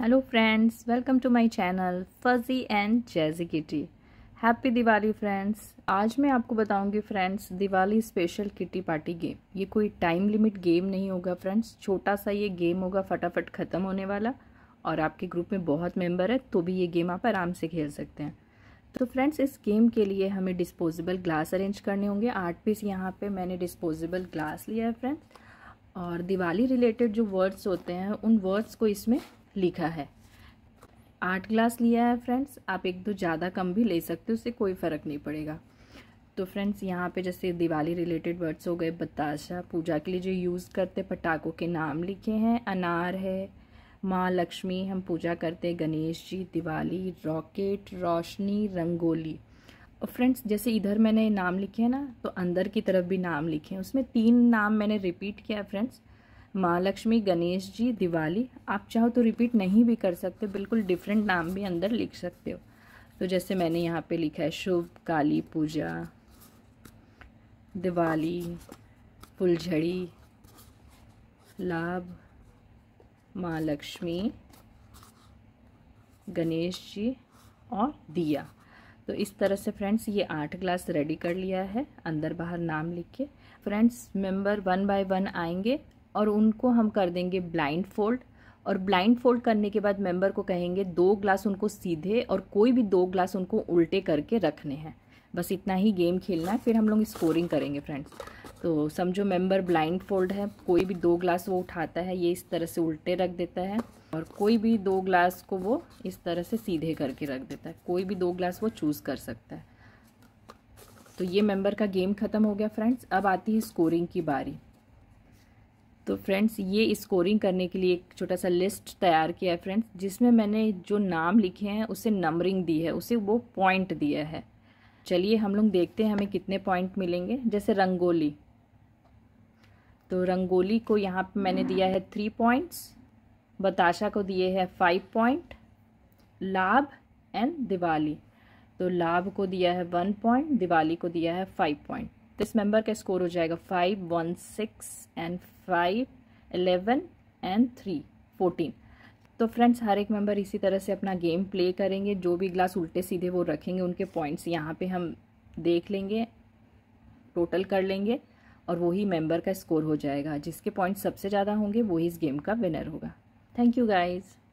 hello friends welcome to my channel fuzzy and jazzy kitty happy Diwali friends आज मैं आपको बताऊंगी friends Diwali special kitty party game ये कोई टाइम लिमिट गेम नहीं होगा फ्रेंड्स छोटा सा ये गेम होगा फटाफट ख़त्म होने वाला और आपके ग्रुप में बहुत मेंबर है तो भी ये गेम आप आराम से खेल सकते हैं तो फ्रेंड्स इस गेम के लिए हमें डिस्पोजेबल ग्लास अरेंज करने होंगे आठ पीस यहाँ पर मैंने डिस्पोजेबल ग्लास लिया है फ्रेंड्स और दिवाली रिलेटेड जो वर्ड्स होते हैं उन वर्ड्स को इसमें लिखा है आठ ग्लास लिया है फ्रेंड्स आप एक दो ज़्यादा कम भी ले सकते हो उससे कोई फ़र्क नहीं पड़ेगा तो फ्रेंड्स यहाँ पे जैसे दिवाली रिलेटेड वर्ड्स हो गए बताशा पूजा के लिए जो यूज़ करते पटाखों के नाम लिखे हैं अनार है माँ लक्ष्मी हम पूजा करते हैं गणेश जी दिवाली रॉकेट रोशनी रंगोली और फ्रेंड्स जैसे इधर मैंने नाम लिखे हैं ना तो अंदर की तरफ भी नाम लिखे हैं उसमें तीन नाम मैंने रिपीट किया है फ्रेंड्स माँ लक्ष्मी गणेश जी दिवाली आप चाहो तो रिपीट नहीं भी कर सकते बिल्कुल डिफरेंट नाम भी अंदर लिख सकते हो तो जैसे मैंने यहाँ पे लिखा है शुभ काली पूजा दिवाली फुलझड़ी लाभ माँ लक्ष्मी गणेश जी और दिया तो इस तरह से फ्रेंड्स ये आठ ग्लास रेडी कर लिया है अंदर बाहर नाम लिख के friends member one by one आएंगे और उनको हम कर देंगे ब्लाइंड फोल्ड और ब्लाइंड फोल्ड करने के बाद मेंबर को कहेंगे दो ग्लास उनको सीधे और कोई भी दो ग्लास उनको उल्टे करके रखने हैं बस इतना ही गेम खेलना है फिर हम लोग स्कोरिंग करेंगे फ्रेंड्स तो समझो मेंबर ब्लाइंड फोल्ड है कोई भी दो ग्लास वो उठाता है ये इस तरह से उल्टे रख देता है और कोई भी दो ग्लास को वो इस तरह से सीधे करके रख देता है कोई भी दो ग्लास वो चूज़ कर सकता है तो ये मेंबर का गेम ख़त्म हो गया फ्रेंड्स अब आती है स्कोरिंग की बारी तो फ्रेंड्स ये स्कोरिंग करने के लिए एक छोटा सा लिस्ट तैयार किया है फ्रेंड्स जिसमें मैंने जो नाम लिखे हैं उसे नंबरिंग दी है उसे वो पॉइंट दिया है चलिए हम लोग देखते हैं हमें कितने पॉइंट मिलेंगे जैसे रंगोली तो रंगोली को यहाँ पे मैंने दिया है थ्री पॉइंट्स बताशा को दिए है फाइव पॉइंट लाभ एंड दिवाली तो लाभ को दिया है वन पॉइंट दिवाली को दिया है फाइव पॉइंट तो इस मेंबर का स्कोर हो जाएगा five one six and five eleven and three fourteen तो फ्रेंड्स हर एक मेंबर इसी तरह से अपना गेम प्ले करेंगे जो भी ग्लास उल्टे सीधे वो रखेंगे उनके पॉइंट्स यहाँ पे हम देख लेंगे टोटल कर लेंगे और वही मेंबर का स्कोर हो जाएगा जिसके पॉइंट्स सबसे ज़्यादा होंगे वही इस गेम का विनर होगा थैंक यू गाइज़